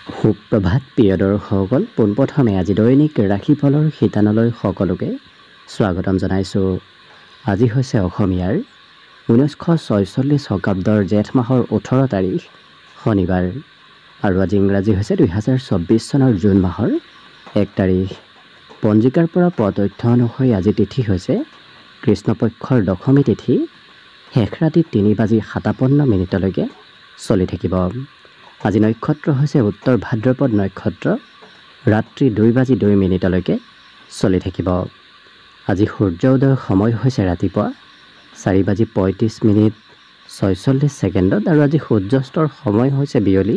সুপ্ৰভাত প্ৰিয় দৰ্শকল পোনপ্ৰথমে আজি দৈনিক ৰাশিফলৰ শিতানলৈ সকলোকে স্বাগতম জনাইছোঁ আজি হৈছে অসমীয়াৰ ঊনৈছশ ছয়চল্লিছ শকাব্দৰ জেঠ মাহৰ ওঠৰ তাৰিখ শনিবাৰ আৰু আজি ইংৰাজী হৈছে দুহেজাৰ চৌব্বিছ চনৰ জুন মাহৰ এক তাৰিখ পঞ্জিকাৰ পৰা পোৱা তথ্য অনুসৰি আজি তিথি হৈছে কৃষ্ণপক্ষৰ দশমী তিথি শেষ ৰাতি তিনি বাজি সাতাৱন্ন মিনিটলৈকে চলি থাকিব আজি নক্ষত্ৰ হৈছে উত্তৰ ভাদ্ৰপদ নক্ষত্ৰ ৰাতি দুই বাজি দুই মিনিটলৈকে চলি থাকিব আজি সূৰ্য উদয়ৰ সময় হৈছে ৰাতিপুৱা চাৰি বাজি পঁয়ত্ৰিছ মিনিট ছয়চল্লিছ ছেকেণ্ডত আৰু আজি সূৰ্যস্তৰ সময় হৈছে বিয়লি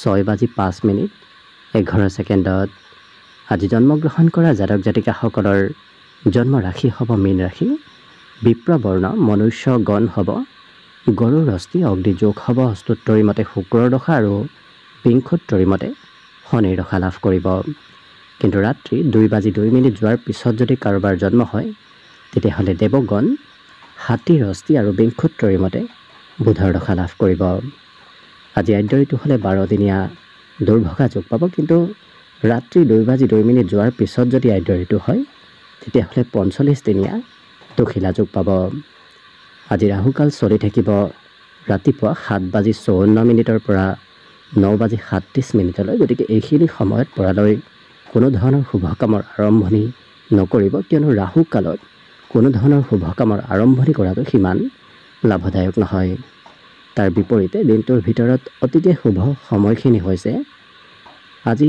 ছয় বাজি পাঁচ মিনিট এঘাৰ ছেকেণ্ডত আজি জন্মগ্ৰহণ কৰা জাতক জাতিকাসকলৰ জন্মৰাশি হ'ব মীন ৰাশি বিপ্ৰবৰ্ণ মনুষ্য গণ হ'ব গৰু ৰস্তি অগ্নি যোগ হ'ব হস্তোত্তৰী মতে শুক্ৰৰ দশা আৰু বিংশোত্তৰী মতে শনিৰ দশা লাভ কৰিব কিন্তু ৰাতি দুই বাজি দুই মিনিট যোৱাৰ পিছত যদি কাৰোবাৰ জন্ম হয় তেতিয়াহ'লে দেৱগণ হাতীৰ ৰস্তি আৰু বিংশোত্তৰী মতে বুধৰ দশা লাভ কৰিব আজি আদ্য ঋতু হ'লে বাৰদিনীয়া দুৰ্ভগা যোগ পাব কিন্তু ৰাতি দুই বাজি দুই মিনিট যোৱাৰ পিছত যদি আদ্য ঋতু হয় তেতিয়াহ'লে পঞ্চল্লিছ দিনীয়া দুশিলা যোগ পাব আজি ৰাহুকাল চলি থাকিব ৰাতিপুৱা সাত বাজি চৌৱন্ন মিনিটৰ পৰা ন বাজি সাতত্ৰিছ মিনিটলৈ গতিকে এইখিনি সময়ত পৰালৈ কোনো ধৰণৰ শুভকামৰ আৰম্ভণি নকৰিব কিয়নো ৰাহুকালত কোনো ধৰণৰ শুভকামৰ আৰম্ভণি কৰাটো সিমান লাভদায়ক নহয় তাৰ বিপৰীতে দিনটোৰ ভিতৰত অতিকে শুভ সময়খিনি হৈছে আজি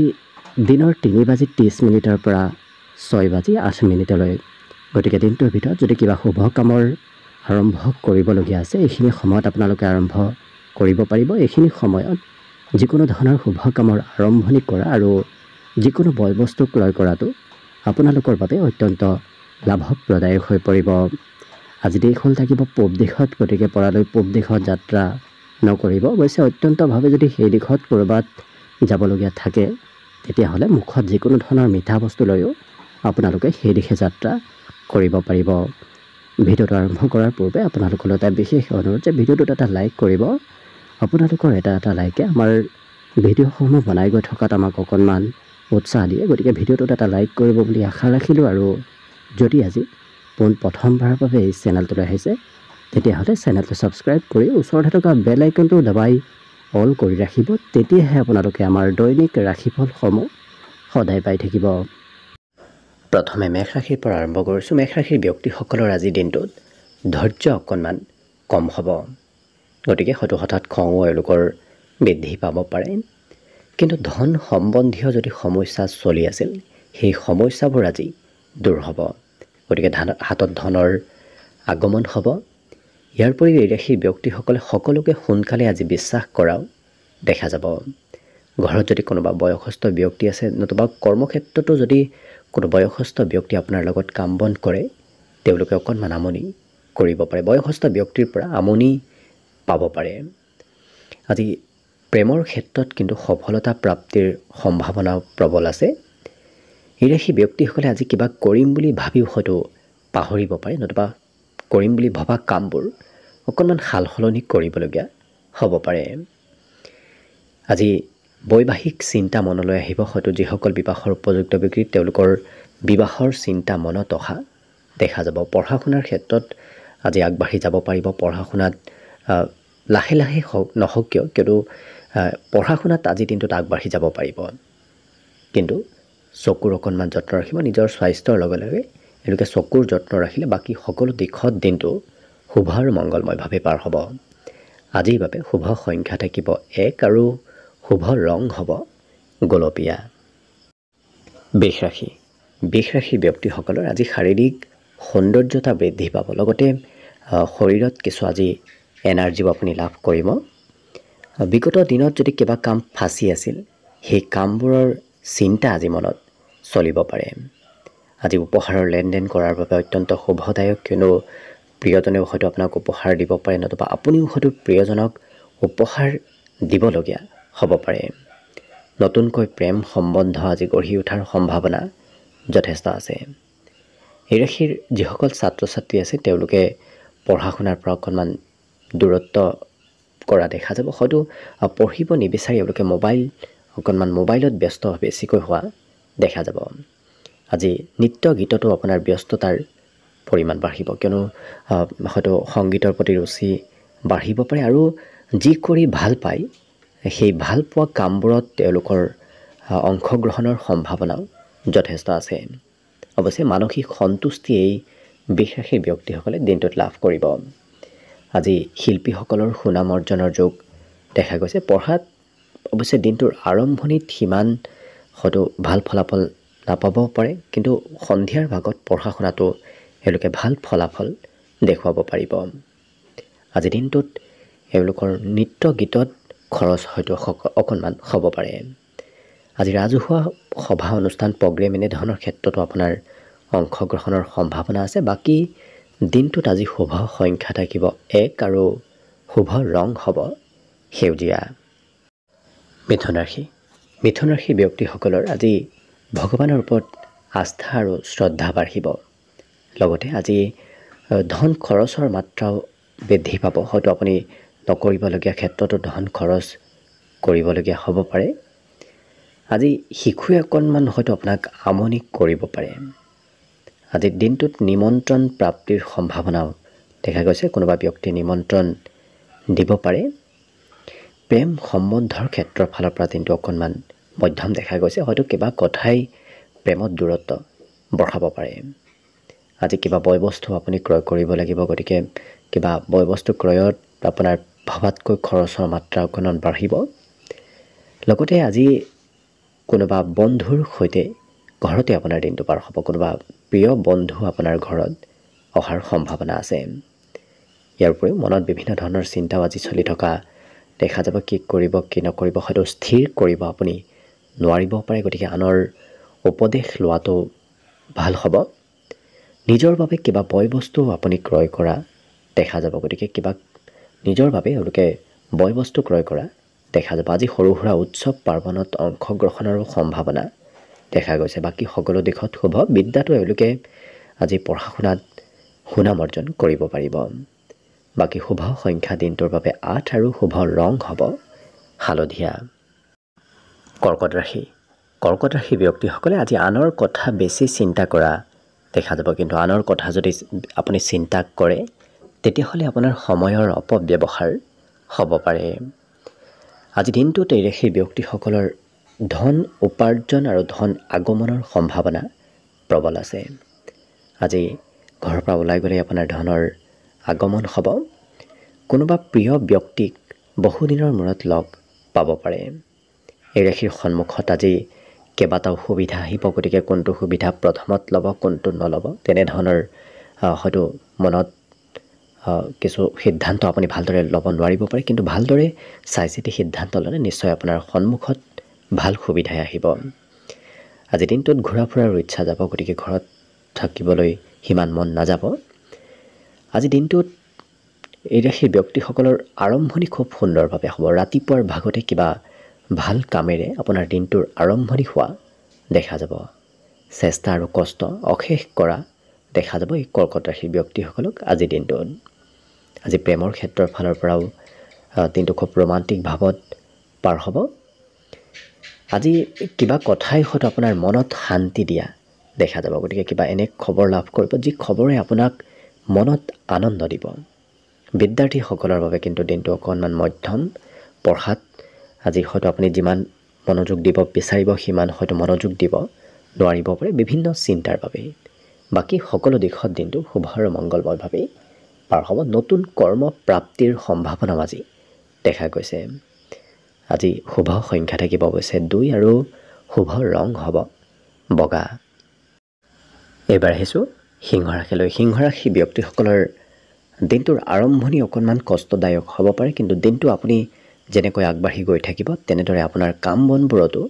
দিনৰ তিনি বাজি ত্ৰিছ মিনিটৰ পৰা ছয় বাজি আঠ মিনিটলৈ গতিকে দিনটোৰ ভিতৰত যদি কিবা শুভ কামৰ আৰম্ভ কৰিবলগীয়া আছে এইখিনি সময়ত আপোনালোকে আৰম্ভ কৰিব পাৰিব এইখিনি সময়ত যিকোনো ধৰণৰ শুভ কামৰ আৰম্ভণি কৰা আৰু যিকোনো বয় বস্তু ক্ৰয় কৰাটো আপোনালোকৰ বাবে অত্যন্ত লাভপ্ৰদায়ক হৈ পৰিব আজি দেশ হ'ল থাকিব পূব দিশত গতিকে পৰালৈ পূব দিশত যাত্ৰা নকৰিব অৱশ্যে অত্যন্তভাৱে যদি সেই দিশত ক'ৰবাত যাবলগীয়া থাকে তেতিয়াহ'লে মুখত যিকোনো ধৰণৰ মিঠা বস্তু লৈও আপোনালোকে সেই দিশে যাত্ৰা কৰিব পাৰিব ভিডিঅ'টো আৰম্ভ কৰাৰ পূৰ্বে আপোনালোকলৈ এটা বিশেষ অনুৰোধ যে ভিডিঅ'টোত এটা লাইক কৰিব আপোনালোকৰ এটা এটা লাইকে আমাৰ ভিডিঅ'সমূহ বনাই গৈ থকাত আমাক অকণমান উৎসাহ দিয়ে গতিকে ভিডিঅ'টোত এটা লাইক কৰিব বুলি আশা ৰাখিলোঁ আৰু যদি আজি পোন প্ৰথমবাৰৰ বাবে এই চেনেলটোলৈ আহিছে তেতিয়াহ'লে চেনেলটো ছাবস্ক্ৰাইব কৰি ওচৰতে থকা বেল আইকনটো দবাই অল কৰি ৰাখিব তেতিয়াহে আপোনালোকে আমাৰ দৈনিক ৰাশিফলসমূহ সদায় পাই থাকিব প্ৰথমে মেঘ ৰাশিৰ পৰা আৰম্ভ কৰিছোঁ মেঘ ৰাশিৰ ব্যক্তিসকলৰ আজি দিনটোত ধৈৰ্য অকণমান কম হ'ব গতিকে হয়তো হঠাৎ খঙো এওঁলোকৰ বৃদ্ধি পাব পাৰে কিন্তু ধন সম্বন্ধীয় যদি সমস্যা চলি আছিল সেই সমস্যাবোৰ আজি দূৰ হ'ব গতিকে ধান হাতত ধনৰ আগমন হ'ব ইয়াৰ উপৰিও এই ৰাশিৰ ব্যক্তিসকলে সকলোকে সোনকালে আজি বিশ্বাস কৰাও দেখা যাব ঘৰত যদি কোনোবা বয়সস্থ ব্যক্তি আছে নতুবা কৰ্মক্ষেত্ৰতো যদি কোনো বয়সস্থ ব্যক্তি আপোনাৰ লগত কাম বন কৰে তেওঁলোকে অকণমান আমনি কৰিব পাৰে বয়সস্থ ব্যক্তিৰ পৰা আমনি পাব পাৰে আজি প্ৰেমৰ ক্ষেত্ৰত কিন্তু সফলতা প্ৰাপ্তিৰ সম্ভাৱনা প্ৰবল আছে এই ৰাশি ব্যক্তিসকলে আজি কিবা কৰিম বুলি ভাবিও হয়তো পাহৰিব পাৰে নতুবা কৰিম বুলি ভবা কামবোৰ অকণমান সাল সলনি কৰিবলগীয়া হ'ব পাৰে আজি বৈবাহিক চিন্তা মনলৈ আহিব হয়তো যিসকল বিবাহৰ উপযুক্ত ব্যক্তি তেওঁলোকৰ বিবাহৰ চিন্তা মনত অহা দেখা যাব পঢ়া শুনাৰ ক্ষেত্ৰত আজি আগবাঢ়ি যাব পাৰিব পঢ়া শুনাত লাহে লাহে হওক নহওক কিয় কিয়নো পঢ়া শুনাত আজি দিনটোত আগবাঢ়ি যাব পাৰিব কিন্তু চকুৰ অকণমান যত্ন ৰাখিব নিজৰ স্বাস্থ্যৰ লগে লগে এওঁলোকে চকুৰ যত্ন ৰাখিলে বাকী সকলো দিশত দিনটো শুভ আৰু মংগলময়ভাৱে পাৰ হ'ব আজিৰ বাবে শুভ সংখ্যা থাকিব এক আৰু শুভ ৰং হ'ব গলপীয়া বেশ ৰাশি বেশ ব্যক্তিসকলৰ আজি শাৰীৰিক সৌন্দৰ্যতা বৃদ্ধি পাব লগতে শৰীৰত কিছু আজি এনাৰ্জিও আপুনি লাভ কৰিব বিগত দিনত যদি কিবা কাম ফাঁচি আছিল সেই কামবোৰৰ চিন্তা আজি মনত চলিব পাৰে আজি উপহাৰৰ লেনদেন কৰাৰ বাবে অত্যন্ত শুভদায়ক কিন্তু প্ৰিয়জনেও হয়তো আপোনাক উপহাৰ দিব পাৰে নতুবা আপুনিও হয়তো প্ৰিয়জনক উপহাৰ দিবলগীয়া হ'ব পাৰে নতুনকৈ প্ৰেম সম্বন্ধ আজি গঢ়ি উঠাৰ সম্ভাৱনা যথেষ্ট আছে এই ৰাশিৰ যিসকল ছাত্ৰ ছাত্ৰী আছে তেওঁলোকে পঢ়া শুনাৰ পৰা অকণমান দূৰত্ব কৰা দেখা যাব হয়তো পঢ়িব নিবিচাৰি এওঁলোকে মোবাইল অকণমান মোবাইলত ব্যস্ত বেছিকৈ হোৱা দেখা যাব আজি নৃত্য গীততো আপোনাৰ ব্যস্ততাৰ পৰিমাণ বাঢ়িব কিয়নো হয়তো সংগীতৰ প্ৰতি ৰুচি বাঢ়িব পাৰে আৰু যি কৰি ভাল পায় সেই ভালপোৱা কামবোৰত তেওঁলোকৰ অংশগ্ৰহণৰ সম্ভাৱনাও যথেষ্ট আছে অৱশ্যে মানসিক সন্তুষ্টিয়েই বিশ্বাসী ব্যক্তিসকলে দিনটোত লাভ কৰিব আজি শিল্পীসকলৰ সুনাম অৰ্জনৰ যুগ দেখা গৈছে পঢ়াত অৱশ্যে দিনটোৰ আৰম্ভণিত সিমান হয়তো ভাল ফলাফল নাপাবও পাৰে কিন্তু সন্ধিয়াৰ ভাগত পঢ়া শুনাটো এওঁলোকে ভাল ফলাফল দেখুৱাব পাৰিব আজি দিনটোত এওঁলোকৰ নৃত্য গীতত খৰচ হয়তো অকণমান হ'ব পাৰে আজি ৰাজহুৱা সভা অনুষ্ঠান প্ৰগ্ৰেম এনেধৰণৰ ক্ষেত্ৰতো আপোনাৰ অংশগ্ৰহণৰ সম্ভাৱনা আছে বাকী দিনটোত আজি শুভ সংখ্যা থাকিব এক আৰু শুভ ৰং হ'ব সেউজীয়া মিথুন ৰাশি মিথুন মিথুনৰাশি ব্যক্তিসকলৰ আজি ভগৱানৰ ওপৰত আস্থা আৰু শ্ৰদ্ধা বাঢ়িব লগতে আজি ধন খৰচৰ মাত্ৰাও বৃদ্ধি পাব হয়তো আপুনি নকৰিবলগীয়া ক্ষেত্ৰতো ধন খৰচ কৰিবলগীয়া হ'ব পাৰে আজি শিশুৱে অকণমান হয়তো আপোনাক আমনি কৰিব পাৰে আজি দিনটোত নিমন্ত্ৰণ প্ৰাপ্তিৰ সম্ভাৱনাও দেখা গৈছে কোনোবা ব্যক্তি নিমন্ত্ৰণ দিব পাৰে প্ৰেম সম্বন্ধৰ ক্ষেত্ৰৰ ফালৰ পৰা দিনটো অকণমান মধ্যম দেখা গৈছে হয়তো কিবা কথাই প্ৰেমত দূৰত্ব বঢ়াব পাৰে আজি কিবা বয় বস্তু আপুনি ক্ৰয় কৰিব লাগিব গতিকে কিবা বয় বস্তু ক্ৰয়ত আপোনাৰ ভবাতকৈ খৰচৰ মাত্ৰা অকণমান বাঢ়িব লগতে আজি কোনোবা বন্ধুৰ সৈতে ঘৰতে আপোনাৰ দিনটো পাৰ হ'ব কোনোবা প্ৰিয় বন্ধু আপোনাৰ ঘৰত অহাৰ সম্ভাৱনা আছে ইয়াৰ উপৰিও মনত বিভিন্ন ধৰণৰ চিন্তাও আজি চলি থকা দেখা যাব কি কৰিব কি নকৰিব হয়তো স্থিৰ কৰিব আপুনি নোৱাৰিব পাৰে গতিকে আনৰ উপদেশ লোৱাটো ভাল হ'ব নিজৰ বাবে কিবা বয় বস্তু আপুনি ক্ৰয় কৰা দেখা যাব গতিকে কিবা নিজৰ বাবে এওঁলোকে বয় বস্তু ক্ৰয় কৰা দেখা যাব আজি সৰু সুৰা উৎসৱ পাৰ্বণত অংশগ্ৰহণৰো সম্ভাৱনা দেখা গৈছে বাকী সকলো দিশত শুভ বিদ্যাটো এওঁলোকে আজি পঢ়া শুনাত সুনাম অৰ্জন কৰিব পাৰিব বাকী শুভ সংখ্যা দিনটোৰ বাবে আঠ আৰু শুভ ৰং হ'ব হালধীয়া কৰ্কট ৰাশি কৰ্কট ৰাশি ব্যক্তিসকলে আজি আনৰ কথা বেছি চিন্তা কৰা দেখা যাব কিন্তু আনৰ কথা যদি আপুনি চিন্তা কৰে তেতিয়াহ'লে আপোনাৰ সময়ৰ অপব্যৱহাৰ হ'ব পাৰে আজি দিনটোতে সেই ব্যক্তিসকলৰ ধন উপাৰ্জন আৰু ধন আগমনৰ সম্ভাৱনা প্ৰবল আছে আজি ঘৰৰ পৰা ওলাই গ'লে আপোনাৰ ধনৰ আগমন হ'ব কোনোবা প্ৰিয় ব্যক্তিক বহুদিনৰ মূৰত লগ পাব পাৰে এই ৰাশিৰ সন্মুখত আজি কেইবাটাও সুবিধা আহিব গতিকে কোনটো সুবিধা প্ৰথমত ল'ব কোনটো নল'ব তেনেধৰণৰ হয়তো মনত কিছু সিদ্ধান্ত আপুনি ভালদৰে ল'ব নোৱাৰিব পাৰে কিন্তু ভালদৰে চাই চিতি সিদ্ধান্ত ল'লে নিশ্চয় আপোনাৰ সন্মুখত ভাল সুবিধাই আহিব আজি দিনটোত ঘূৰা ফুৰাৰো ইচ্ছা যাব গতিকে ঘৰত থাকিবলৈ সিমান মন নাযাব আজি দিনটোত এই ৰাশিৰ ব্যক্তিসকলৰ আৰম্ভণি খুব সুন্দৰভাৱে হ'ব ৰাতিপুৱাৰ ভাগতে কিবা ভাল কামেৰে আপোনাৰ দিনটোৰ আৰম্ভণি হোৱা দেখা যাব চেষ্টা আৰু কষ্ট অশেষ কৰা দেখা যাব এই কৰ্কট ৰাশিৰ ব্যক্তিসকলক আজি দিনটোত আজি প্ৰেমৰ ক্ষেত্ৰৰ ফালৰ পৰাও দিনটো খুব ৰোমান্টিক ভাৱত পাৰ হ'ব আজি কিবা কথাই হয়তো আপোনাৰ মনত শান্তি দিয়া দেখা যাব গতিকে কিবা এনে খবৰ লাভ কৰিব যি খবৰে আপোনাক মনত আনন্দ দিব বিদ্যাৰ্থীসকলৰ বাবে কিন্তু দিনটো অকণমান মধ্যম পঢ়াত আজি হয়তো আপুনি যিমান মনোযোগ দিব বিচাৰিব সিমান হয়তো মনোযোগ দিব নোৱাৰিব পাৰে বিভিন্ন চিন্তাৰ বাবেই বাকী সকলো দিশত দিনটো শুভ আৰু মংগলময়ভাৱেই পাৰ হ'ব নতুন কৰ্ম প্ৰাপ্তিৰ সম্ভাৱনা মাজি দেখা গৈছে আজি শুভ সংখ্যা থাকিব অৱশ্যে দুই আৰু শুভ ৰং হ'ব বগা এইবাৰ আহিছোঁ সিংহ ৰাশিলৈ সিংহ ৰাশি ব্যক্তিসকলৰ দিনটোৰ আৰম্ভণি অকণমান কষ্টদায়ক হ'ব পাৰে কিন্তু দিনটো আপুনি যেনেকৈ আগবাঢ়ি গৈ থাকিব তেনেদৰে আপোনাৰ কাম বনবোৰতো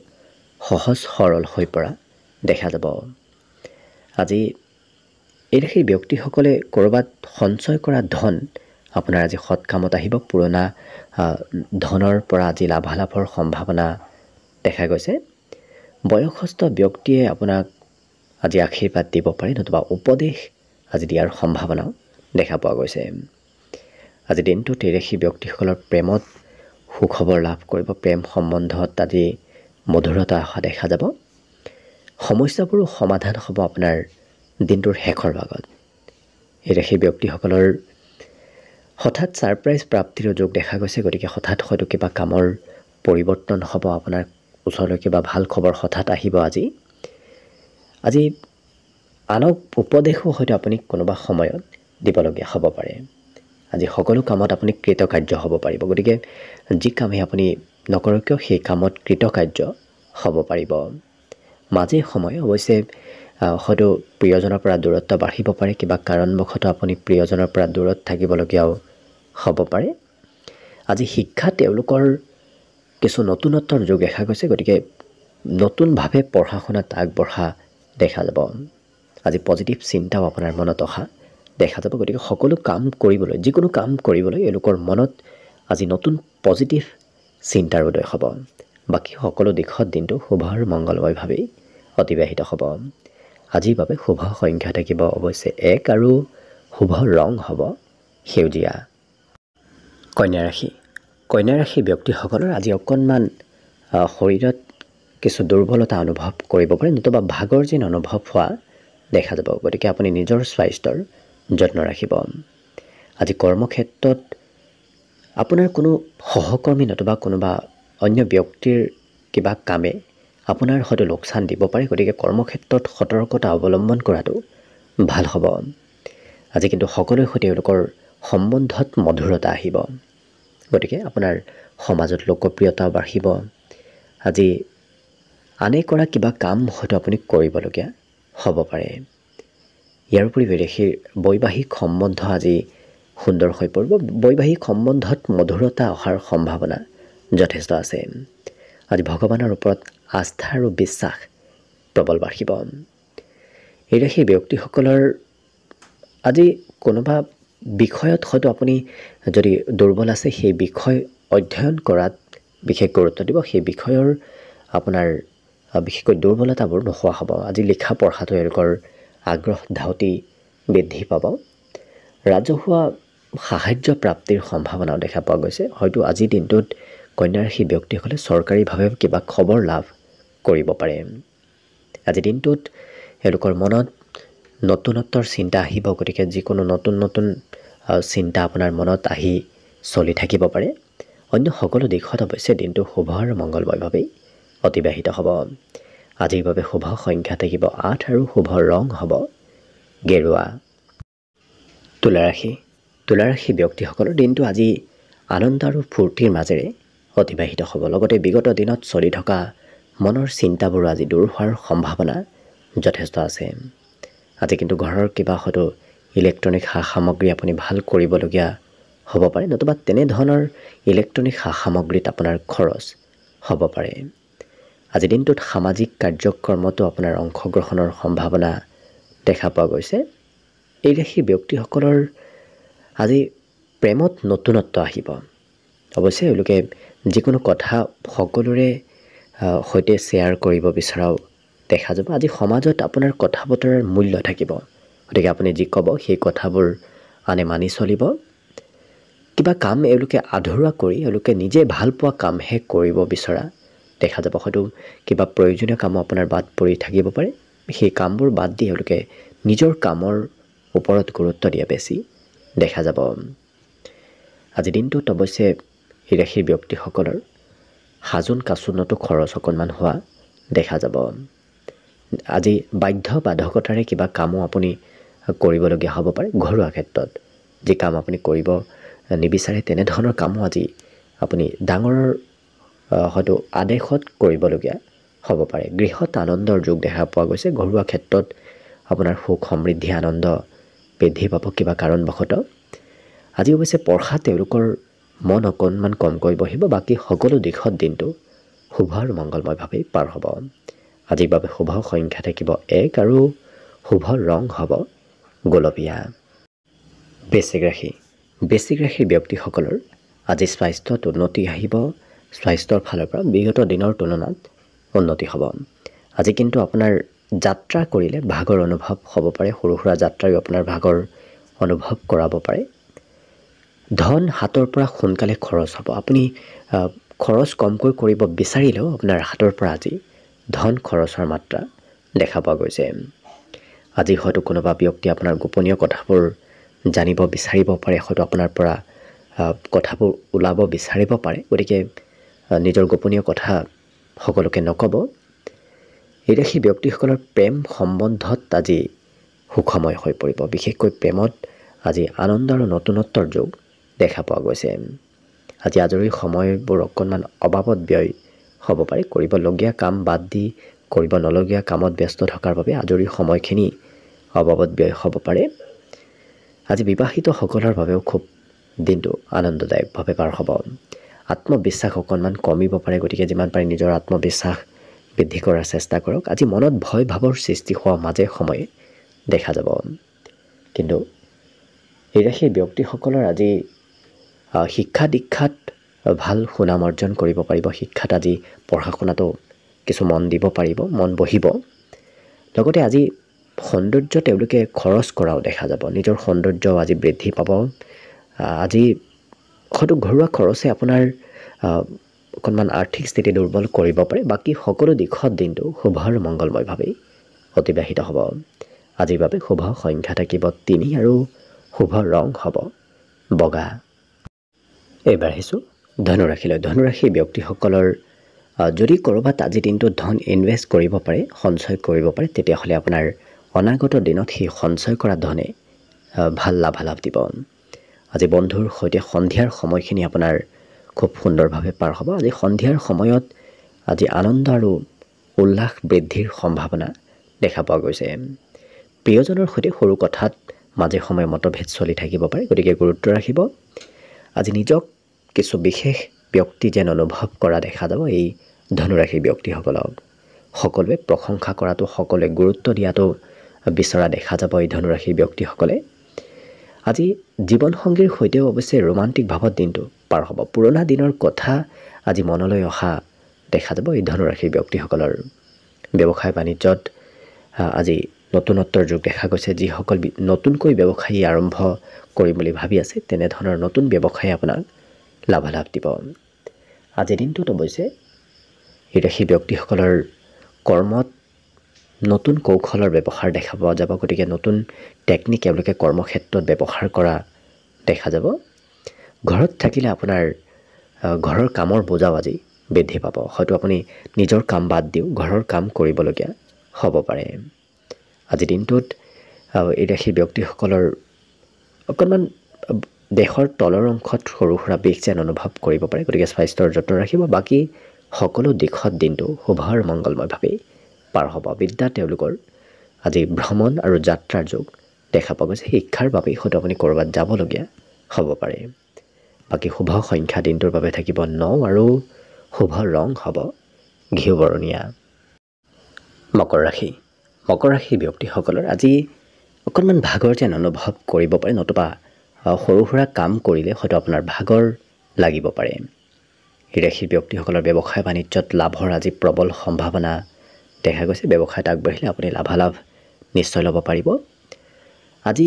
সহজ সৰল হৈ পৰা দেখা যাব আজি এতিয়া সেই ব্যক্তিসকলে ক'ৰবাত সঞ্চয় কৰা ধন আপোনাৰ আজি সৎকামত আহিব পুৰণা ধনৰ পৰা আজি লাভালাভৰ সম্ভাৱনা দেখা গৈছে বয়সস্থ ব্যক্তিয়ে আপোনাক আজি আশীৰ্বাদ দিব পাৰে নতুবা উপদেশ আজি দিয়াৰ সম্ভাৱনাও দেখা পোৱা গৈছে আজি দিনটোত এইদেশী ব্যক্তিসকলৰ প্ৰেমত সুখবৰ লাভ কৰিব প্ৰেম সম্বন্ধত আজি মধুৰতা অহা দেখা যাব সমস্যাবোৰো সমাধান হ'ব আপোনাৰ দিনটোৰ শেষৰ ভাগত এই সেই ব্যক্তিসকলৰ হঠাৎ ছাৰপ্ৰাইজ প্ৰাপ্তিৰ যোগ দেখা গৈছে গতিকে হঠাৎ হয়তো কিবা কামৰ পৰিৱৰ্তন হ'ব আপোনাৰ ওচৰলৈ কিবা ভাল খবৰ হঠাৎ আহিব আজি আজি আনক উপদেশো হয়তো আপুনি কোনোবা সময়ত দিবলগীয়া হ'ব পাৰে আজি সকলো কামত আপুনি কৃতকাৰ্য হ'ব পাৰিব গতিকে যি কামে আপুনি নকৰে কিয় সেই কামত কৃতকাৰ্য হ'ব পাৰিব মাজে সময়ে অৱশ্যে হয়তো প্ৰিয়জনৰ পৰা দূৰত্ব বাঢ়িব পাৰে কিবা কাৰণবশতঃ আপুনি প্ৰিয়জনৰ পৰা দূৰত থাকিবলগীয়াও হ'ব পাৰে আজি শিক্ষা তেওঁলোকৰ কিছু নতুনত্বৰ যুগ দেখা গৈছে গতিকে নতুনভাৱে পঢ়া শুনাত আগবঢ়া দেখা যাব আজি পজিটিভ চিন্তাও আপোনাৰ মনত অহা দেখা যাব গতিকে সকলো কাম কৰিবলৈ যিকোনো কাম কৰিবলৈ এওঁলোকৰ মনত আজি নতুন পজিটিভ চিন্তাৰ উদয় হ'ব বাকী সকলো দিশত দিনটো শুভ আৰু মংগলময়ভাৱেই অতিবাহিত হ'ব আজিৰ বাবে শুভ সংখ্যা থাকিব অৱশ্যে এক আৰু শুভ ৰং হ'ব সেউজীয়া কন্যা ৰাশি কন্যা ৰাশি ব্যক্তিসকলৰ আজি অকণমান শৰীৰত কিছু দুৰ্বলতা অনুভৱ কৰিব পাৰে নতুবা ভাগৰ যেন অনুভৱ হোৱা দেখা যাব গতিকে আপুনি নিজৰ স্বাস্থ্যৰ যত্ন ৰাখিব আজি কৰ্মক্ষেত্ৰত আপোনাৰ কোনো সহকৰ্মী নতুবা কোনোবা অন্য ব্যক্তিৰ কিবা কামে আপোনাৰ হয়তো লোকচান দিব পাৰে গতিকে কৰ্মক্ষেত্ৰত সতৰ্কতা অৱলম্বন কৰাটো ভাল হ'ব আজি কিন্তু সকলোৰে সৈতে তেওঁলোকৰ সম্বন্ধত মধুৰতা আহিব গতিকে আপোনাৰ সমাজত লোকপ্ৰিয়তাও বাঢ়িব আজি আনে কৰা কিবা কাম হয়তো আপুনি কৰিবলগীয়া হ'ব পাৰে ইয়াৰোপৰি বিদেশীৰ বৈবাহিক সম্বন্ধ আজি সুন্দৰ হৈ পৰিব বৈবাহিক সম্বন্ধত মধুৰতা অহাৰ সম্ভাৱনা যথেষ্ট আছে আজি ভগৱানৰ ওপৰত আস্থা আৰু বিশ্বাস প্ৰবল বাঢ়িব এই ৰাশি ব্যক্তিসকলৰ আজি কোনোবা বিষয়ত হয়তো আপুনি যদি দুৰ্বল আছে সেই বিষয় অধ্যয়ন কৰাত বিশেষ গুৰুত্ব দিব সেই বিষয়ৰ আপোনাৰ বিশেষকৈ দুৰ্বলতাবোৰ নোহোৱা হ'ব আজি লিখা পঢ়াটো এওঁলোকৰ আগ্ৰহ ধাউতি বৃদ্ধি পাব ৰাজহুৱা সাহাৰ্য প্ৰাপ্তিৰ সম্ভাৱনাও দেখা পোৱা গৈছে হয়তো আজিৰ দিনটোত কন্যাৰাশি ব্যক্তিসকলে চৰকাৰীভাৱে কিবা খবৰ লাভ কৰিব পাৰে আজি দিনটোত এওঁলোকৰ মনত নতুনত্বৰ চিন্তা আহিব গতিকে যিকোনো নতুন নতুন চিন্তা আপোনাৰ মনত আহি চলি থাকিব পাৰে অন্য সকলো দিশত অৱশ্যে দিনটো শুভ আৰু মংগলময়ভাৱেই অতিবাহিত হ'ব আজিৰ বাবে শুভ সংখ্যা থাকিব আঠ আৰু শুভ ৰং হ'ব গেৰুৱা তুলাৰাশি তুলাৰাশি ব্যক্তিসকলৰ দিনটো আজি আনন্দ আৰু ফূৰ্তিৰ মাজেৰে অতিবাহিত হ'ব লগতে বিগত দিনত চলি থকা মনৰ চিন্তাবোৰো আজি দূৰ হোৱাৰ সম্ভাৱনা যথেষ্ট আছে আজি কিন্তু ঘৰৰ কিবা হয়তো ইলেক্ট্ৰনিক সা সামগ্ৰী আপুনি ভাল কৰিবলগীয়া হ'ব পাৰে নতুবা তেনেধৰণৰ ইলেক্ট্ৰনিক সা সামগ্ৰীত আপোনাৰ খৰচ হ'ব পাৰে আজি দিনটোত সামাজিক কাৰ্যক্ৰমতো আপোনাৰ অংশগ্ৰহণৰ সম্ভাৱনা দেখা পোৱা গৈছে এই ৰাশি ব্যক্তিসকলৰ আজি প্ৰেমত নতুনত্ব আহিব অৱশ্যে এওঁলোকে যিকোনো কথা সকলোৰে সৈতে শ্বেয়াৰ কৰিব বিচৰাও দেখা যাব আজি সমাজত আপোনাৰ কথা বতৰাৰ মূল্য থাকিব গতিকে আপুনি যি ক'ব সেই কথাবোৰ আনে মানি চলিব কিবা কাম এওঁলোকে আধৰুৱা কৰি এওঁলোকে নিজে ভাল পোৱা কামহে কৰিব বিচৰা দেখা যাব হয়তো কিবা প্ৰয়োজনীয় কামো আপোনাৰ বাদ পৰি থাকিব পাৰে সেই কামবোৰ বাদ দি এওঁলোকে নিজৰ কামৰ ওপৰত গুৰুত্ব দিয়া বেছি দেখা যাব আজিৰ দিনটোত অৱশ্যে হিৰাশীৰ ব্যক্তিসকলৰ হাজোন কাচোনতো খৰচ অকণমান হোৱা দেখা যাব আজি বাধ্য বাধকতাৰে কিবা কামো আপুনি কৰিবলগীয়া হ'ব পাৰে ঘৰুৱা ক্ষেত্ৰত যি কাম আপুনি কৰিব নিবিচাৰে তেনেধৰণৰ কামো আজি আপুনি ডাঙৰৰ হয়তো আদেশত কৰিবলগীয়া হ'ব পাৰে গৃহত আনন্দৰ যোগ দেখা পোৱা গৈছে ঘৰুৱা ক্ষেত্ৰত আপোনাৰ সুখ সমৃদ্ধি আনন্দ বৃদ্ধি পাব কিবা কাৰণবশতঃ আজি অৱশ্যে পঢ়া তেওঁলোকৰ মন অকণমান কমকৈ বহিব বাকী সকলো দিশত দিনটো শুভ আৰু মংগলময়ভাৱেই পাৰ হ'ব আজিৰ বাবে শুভ সংখ্যা থাকিব এক আৰু শুভ ৰং হ'ব গোলপীয়া বেচিক ৰাশি বেচিক ৰাশিৰ ব্যক্তিসকলৰ আজি স্বাস্থ্যত উন্নতি আহিব স্বাস্থ্যৰ ফালৰ পৰা বিগত দিনৰ তুলনাত উন্নতি হ'ব আজি কিন্তু আপোনাৰ যাত্ৰা কৰিলে ভাগৰ অনুভৱ হ'ব পাৰে সৰু সুৰা যাত্ৰাইও আপোনাৰ ভাগৰ অনুভৱ কৰাব পাৰে ধন হাতৰ পৰা সোনকালে খৰচ হ'ব আপুনি খৰচ কমকৈ কৰিব বিচাৰিলেও আপোনাৰ হাতৰ পৰা আজি ধন খৰচৰ মাত্ৰা দেখা পোৱা গৈছে আজি হয়তো কোনোবা ব্যক্তি আপোনাৰ গোপনীয় কথাবোৰ জানিব বিচাৰিব পাৰে হয়তো আপোনাৰ পৰা কথাবোৰ ওলাব বিচাৰিব পাৰে গতিকে নিজৰ গোপনীয় কথা সকলোকে নক'ব এতিয়া সেই ব্যক্তিসকলৰ প্ৰেম সম্বন্ধত আজি সুখময় হৈ পৰিব বিশেষকৈ প্ৰেমত আজি আনন্দ আৰু নতুনত্বৰ যুগ দেখা পোৱা গৈছে আজি আজৰি সময়বোৰ অকণমান অবাবত ব্যয় হ'ব পাৰে কৰিবলগীয়া কাম বাদ দি কৰিব নলগীয়া কামত ব্যস্ত থকাৰ বাবে আজৰি সময়খিনি অবাবত ব্যয় হ'ব পাৰে আজি বিবাহিতসকলৰ বাবেও খুব দিনটো আনন্দদায়কভাৱে পাৰ হ'ব আত্মবিশ্বাস অকণমান কমিব পাৰে গতিকে যিমান পাৰে নিজৰ আত্মবিশ্বাস বৃদ্ধি কৰাৰ চেষ্টা কৰক আজি মনত ভয় ভাৱৰ সৃষ্টি হোৱা মাজে সময়ে দেখা যাব কিন্তু এই ৰাশিৰ ব্যক্তিসকলৰ আজি শিক্ষা দীক্ষাত ভাল সুনাম অৰ্জন কৰিব পাৰিব শিক্ষাত আজি পঢ়া শুনাতো কিছু মন দিব পাৰিব মন বহিব লগতে আজি সৌন্দৰ্য তেওঁলোকে খৰচ কৰাও দেখা যাব নিজৰ সৌন্দৰ্য আজি বৃদ্ধি পাব আজি হয়তো ঘৰুৱা খৰচে আপোনাৰ অকণমান আৰ্থিক স্থিতি দুৰ্বল কৰিব পাৰে বাকী সকলো দিশত দিনটো শুভ আৰু মংগলময়ভাৱেই অতিবাহিত হ'ব আজিৰ বাবে শুভ সংখ্যা থাকিব তিনি আৰু শুভ ৰং হ'ব বগা এইবাৰ আহিছোঁ ধনুৰাশিলৈ ধনুৰাশি ব্যক্তিসকলৰ যদি ক'ৰবাত আজি দিনটোত ধন ইনভেষ্ট কৰিব পাৰে সঞ্চয় কৰিব পাৰে তেতিয়াহ'লে আপোনাৰ অনাগত দিনত সেই সঞ্চয় কৰা ধনে ভাল লাভালাভ দিব আজি বন্ধুৰ সৈতে সন্ধিয়াৰ সময়খিনি আপোনাৰ খুব সুন্দৰভাৱে পাৰ হ'ব আজি সন্ধিয়াৰ সময়ত আজি আনন্দ আৰু উল্লাস বৃদ্ধিৰ সম্ভাৱনা দেখা পোৱা গৈছে প্ৰিয়জনৰ সৈতে সৰু কথাত মাজে সময়ে মতভেদ চলি থাকিব পাৰে গতিকে গুৰুত্ব ৰাখিব আজি নিজক কিছু বিশেষ ব্যক্তি যেন অনুভৱ কৰা দেখা যাব এই ধনুৰাশি ব্যক্তিসকলক সকলোৱে প্ৰশংসা কৰাটো সকলোৱে গুৰুত্ব দিয়াটো বিচৰা দেখা যাব এই ধনুৰাশিৰ ব্যক্তিসকলে আজি জীৱনসংগীৰ সৈতেও অৱশ্যে ভাৱত দিনটো পাৰ হ'ব পুৰণা দিনৰ কথা আজি মনলৈ অহা দেখা যাব এই ধনুৰাশিৰ ব্যক্তিসকলৰ ব্যৱসায় বাণিজ্যত আজি নতুনত্বৰ যুগ দেখা গৈছে যিসকল নতুনকৈ ব্যৱসায়ী আৰম্ভ কৰিম বুলি ভাবি আছে তেনেধৰণৰ নতুন ব্যৱসায়ে আপোনাক লাভালাভ দিব আজিৰ দিনটোত অৱশ্যে সেই ব্যক্তিসকলৰ কৰ্মত নতুন কৌশলৰ ব্যৱহাৰ দেখা পোৱা যাব গতিকে নতুন টেকনিক এওঁলোকে কৰ্মক্ষেত্ৰত ব্যৱহাৰ কৰা দেখা যাব ঘৰত থাকিলে আপোনাৰ ঘৰৰ কামৰ বোজাও আজি বৃদ্ধি পাব হয়তো আপুনি নিজৰ কাম বাদ দিওঁ ঘৰৰ কাম কৰিবলগীয়া হ'ব পাৰে আজি দিনটোত এই ৰাশিৰ ব্যক্তিসকলৰ অকণমান দেশৰ তলৰ অংশত সৰু সুৰা বিষ যেন অনুভৱ কৰিব পাৰে গতিকে স্বাস্থ্যৰ যত্ন ৰাখিব বাকী সকলো দিশত দিনটো শুভ আৰু মংগলময়ভাৱেই পাৰ হ'ব বিদ্যা তেওঁলোকৰ আজি ভ্ৰমণ আৰু যাত্ৰাৰ যুগ দেখা পোৱা গৈছে শিক্ষাৰ বাবেই হয়তো আপুনি ক'ৰবাত যাবলগীয়া হ'ব পাৰে বাকী শুভ সংখ্যা দিনটোৰ বাবে থাকিব ন আৰু শুভ ৰং হ'ব ঘিউ বৰণীয়া মকৰ ৰাশি অগ্ৰাসী ব্যক্তিসকলৰ আজি অকণমান ভাগৰ যেন অনুভৱ কৰিব পাৰে নতুবা সৰু সুৰা কাম কৰিলে হয়তো আপোনাৰ ভাগৰ লাগিব পাৰে হিৰাশী ব্যক্তিসকলৰ ব্যৱসায় বাণিজ্যত লাভৰ আজি প্ৰবল সম্ভাৱনা দেখা গৈছে ব্যৱসায়ত আগবাঢ়িলে আপুনি লাভালাভ নিশ্চয় ল'ব পাৰিব আজি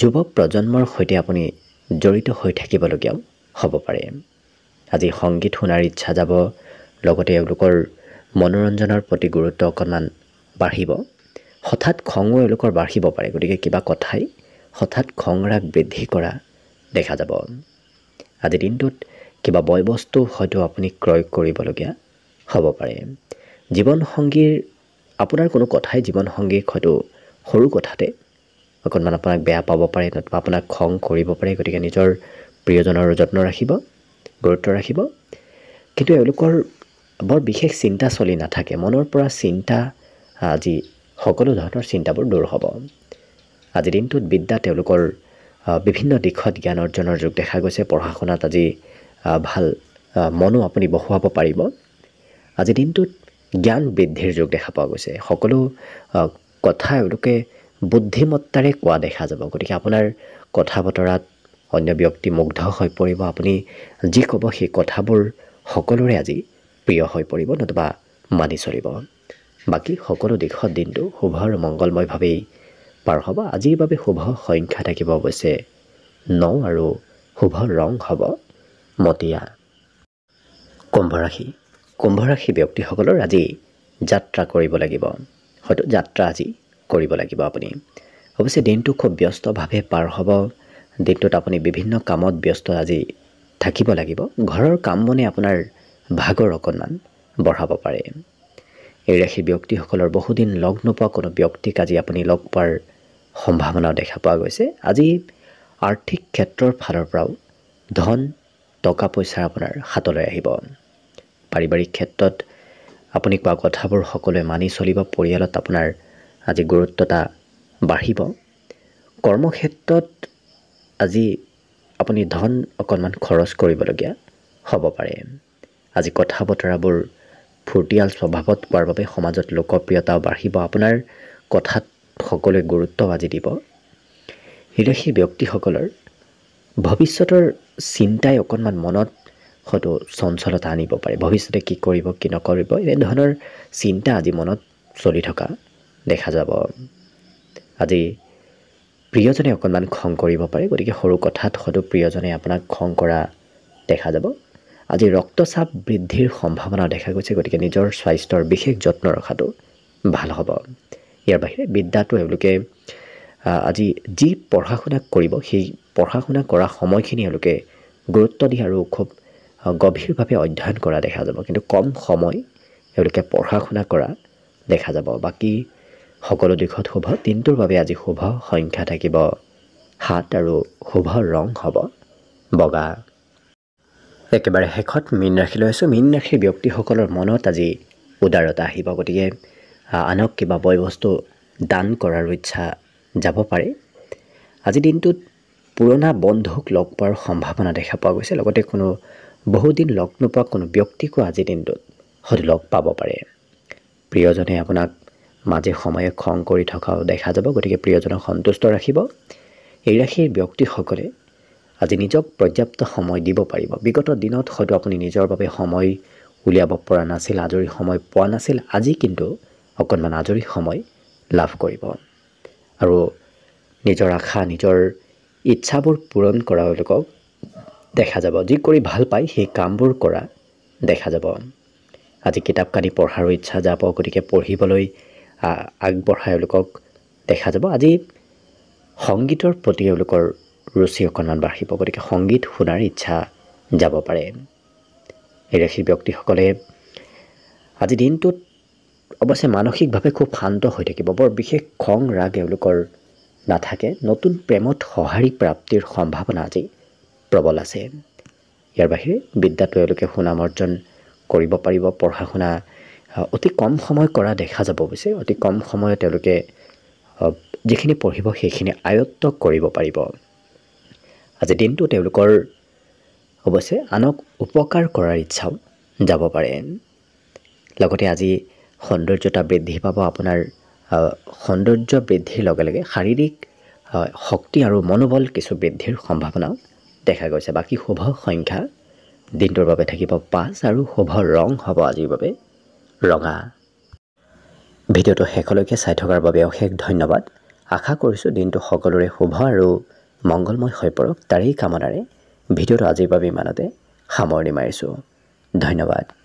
যুৱ প্ৰজন্মৰ সৈতে আপুনি জড়িত হৈ থাকিবলগীয়াও হ'ব পাৰে আজি সংগীত শুনাৰ ইচ্ছা যাব লগতে এওঁলোকৰ মনোৰঞ্জনৰ প্ৰতি গুৰুত্ব অকণমান বাঢ়িব হঠাৎ খঙো এওঁলোকৰ বাঢ়িব পাৰে গতিকে কিবা কথাই হঠাৎ খং ৰাগ বৃদ্ধি কৰা দেখা যাব আজি দিনটোত কিবা বয় বস্তু হয়তো আপুনি ক্ৰয় কৰিবলগীয়া হ'ব পাৰে জীৱনসংগীৰ আপোনাৰ কোনো কথাই জীৱনসংগীক হয়তো সৰু কথাতে অকণমান আপোনাক বেয়া পাব পাৰে নতুবা আপোনাক খং কৰিব পাৰে গতিকে নিজৰ প্ৰিয়জনৰ যত্ন ৰাখিব গুৰুত্ব ৰাখিব কিন্তু এওঁলোকৰ বৰ বিশেষ চিন্তা চলি নাথাকে মনৰ পৰা চিন্তা আজি সকলো ধৰণৰ চিন্তাবোৰ দূৰ হ'ব আজি দিনটোত বিদ্যা তেওঁলোকৰ বিভিন্ন দিশত জ্ঞান অৰ্জনৰ যুগ দেখা গৈছে পঢ়া শুনাত আজি ভাল মনো আপুনি বহুৱাব পাৰিব আজি দিনটোত জ্ঞান বৃদ্ধিৰ যুগ দেখা পোৱা গৈছে সকলো কথা এওঁলোকে বুদ্ধিমত্তাৰে কোৱা দেখা যাব গতিকে আপোনাৰ কথা বতৰাত অন্য ব্যক্তি মুগ্ধ হৈ পৰিব আপুনি যি ক'ব সেই কথাবোৰ সকলোৰে আজি প্ৰিয় হৈ পৰিব নতুবা মানি চলিব বাকী সকলো দিশত দিনটো শুভ আৰু মংগলময়ভাৱেই পাৰ হ'ব আজিৰ বাবে শুভ সংখ্যা থাকিব অৱশ্যে ন আৰু শুভ ৰং হ'ব মতীয়া কুম্ভৰাশি কুম্ভৰাশি ব্যক্তিসকলৰ আজি যাত্ৰা কৰিব লাগিব হয়তো যাত্ৰা আজি কৰিব লাগিব আপুনি অৱশ্যে দিনটো খুব ব্যস্তভাৱে পাৰ হ'ব দিনটোত আপুনি বিভিন্ন কামত ব্যস্ত আজি থাকিব লাগিব ঘৰৰ কাম বনে আপোনাৰ ভাগৰ অকণমান বঢ়াব পাৰে এই ৰাশি ব্যক্তিসকলৰ বহুদিন লগ নোপোৱা কোনো ব্যক্তিক আজি আপুনি লগ পোৱাৰ সম্ভাৱনাও দেখা পোৱা গৈছে আজি আৰ্থিক ক্ষেত্ৰৰ ফালৰ পৰাও ধন টকা পইচা আপোনাৰ হাতলৈ আহিব পাৰিবাৰিক ক্ষেত্ৰত আপুনি কোৱা কথাবোৰ সকলোৱে মানি চলিব পৰিয়ালত আপোনাৰ আজি গুৰুত্বতা বাঢ়িব কৰ্মক্ষেত্ৰত আজি আপুনি ধন অকণমান খৰচ কৰিবলগীয়া হ'ব পাৰে আজি কথা বতৰাবোৰ ফূৰ্তিয়াল স্বভাৱত পোৱাৰ বাবে সমাজত লোকপ্ৰিয়তাও বাঢ়িব আপোনাৰ কথাত সকলোৱে গুৰুত্ব আজি দিব হিৰাশীৰ ব্যক্তিসকলৰ ভৱিষ্যতৰ চিন্তাই অকণমান মনত হয়তো চঞ্চলতা আনিব পাৰে ভৱিষ্যতে কি কৰিব কি নকৰিব এনেধৰণৰ চিন্তা আজি মনত চলি থকা দেখা যাব আজি প্ৰিয়জনে অকণমান খং কৰিব পাৰে গতিকে সৰু কথাত হয়তো প্ৰিয়জনে আপোনাক খং কৰা দেখা যাব আজি ৰক্তচাপ বৃদ্ধিৰ সম্ভাৱনা দেখা গৈছে গতিকে নিজৰ স্বাস্থ্যৰ বিশেষ যত্ন ৰখাটো ভাল হ'ব ইয়াৰ বাহিৰে বিদ্যাটো এওঁলোকে আজি যি পঢ়া শুনা কৰিব সেই পঢ়া শুনা কৰা সময়খিনি এওঁলোকে গুৰুত্ব দি আৰু খুব গভীৰভাৱে অধ্যয়ন কৰা দেখা যাব কিন্তু কম সময় এওঁলোকে পঢ়া শুনা কৰা দেখা যাব বাকী সকলো দিশত শুভ দিনটোৰ বাবে আজি শুভ সংখ্যা থাকিব সাত আৰু শুভ ৰং হ'ব বগা একেবাৰে শেষত মীন ৰাশি আছোঁ মীন ৰাশিৰ ব্যক্তিসকলৰ মনত আজি উদাৰতা আহিব গতিকে আনক কিবা বয় বস্তু দান কৰাৰো ইচ্ছা যাব পাৰে আজি দিনটোত পুৰণা বন্ধুক লগ পোৱাৰ সম্ভাৱনা দেখা পোৱা গৈছে লগতে কোনো বহুদিন লগ নোপোৱা কোনো ব্যক্তিকো আজি দিনটোত হয়তো লগ পাব পাৰে প্ৰিয়জনে আপোনাক মাজে সময়ে খং কৰি থকাও দেখা যাব গতিকে প্ৰিয়জনক সন্তুষ্ট ৰাখিব এই ৰাশিৰ ব্যক্তিসকলে আজি নিজক পৰ্যাপ্ত সময় দিব পাৰিব বিগত দিনত হয়তো আপুনি নিজৰ বাবে সময় উলিয়াব পৰা নাছিল আজৰি সময় পোৱা নাছিল আজি কিন্তু অকণমান আজৰি সময় লাভ কৰিব আৰু নিজৰ আশা নিজৰ ইচ্ছাবোৰ পূৰণ কৰা লোকক দেখা যাব যি কৰি ভাল পায় সেই কামবোৰ কৰা দেখা যাব আজি কিতাপ কানি পঢ়াৰো ইচ্ছা যাব গতিকে পঢ়িবলৈ আগবঢ়া এওঁলোকক দেখা যাব আজি সংগীতৰ প্ৰতি এওঁলোকৰ ৰুচি অকণমান বাঢ়িব গতিকে সংগীত শুনাৰ ইচ্ছা যাব পাৰে এই ৰাশিৰ ব্যক্তিসকলে আজি দিনটোত অৱশ্যে মানসিকভাৱে খুব শান্ত হৈ থাকিব বৰ বিশেষ খং ৰাগ এওঁলোকৰ নাথাকে নতুন প্ৰেমত সঁহাৰি প্ৰাপ্তিৰ সম্ভাৱনা আজি প্ৰবল আছে ইয়াৰ বাহিৰে বিদ্যাটো এওঁলোকে সুনাম অৰ্জন কৰিব পাৰিব পঢ়া শুনা অতি কম সময় কৰা দেখা যাব অৱশ্যে অতি কম সময়ত তেওঁলোকে যিখিনি পঢ়িব সেইখিনি আয়ত্ব কৰিব পাৰিব আজি দিনটো তেওঁলোকৰ অৱশ্যে আনক উপকাৰ কৰাৰ ইচ্ছাও যাব পাৰে লগতে আজি সৌন্দৰ্যতা বৃদ্ধি পাব আপোনাৰ সৌন্দৰ্য বৃদ্ধিৰ লগে লগে শাৰীৰিক শক্তি আৰু মনোবল কিছু বৃদ্ধিৰ সম্ভাৱনাও দেখা গৈছে বাকী শুভ সংখ্যা দিনটোৰ বাবে থাকিব পাঁচ আৰু শুভ ৰং হ'ব আজিৰ বাবে ৰঙা ভিডিঅ'টো শেষলৈকে চাই থকাৰ বাবে অশেষ ধন্যবাদ আশা কৰিছোঁ দিনটো সকলোৰে শুভ আৰু মংগলময় হৈ পৰক তাৰেই কামনাৰে ভিডিঅ'টো আজিৰ বাবে ইমানতে সামৰণি মাৰিছোঁ ধন্যবাদ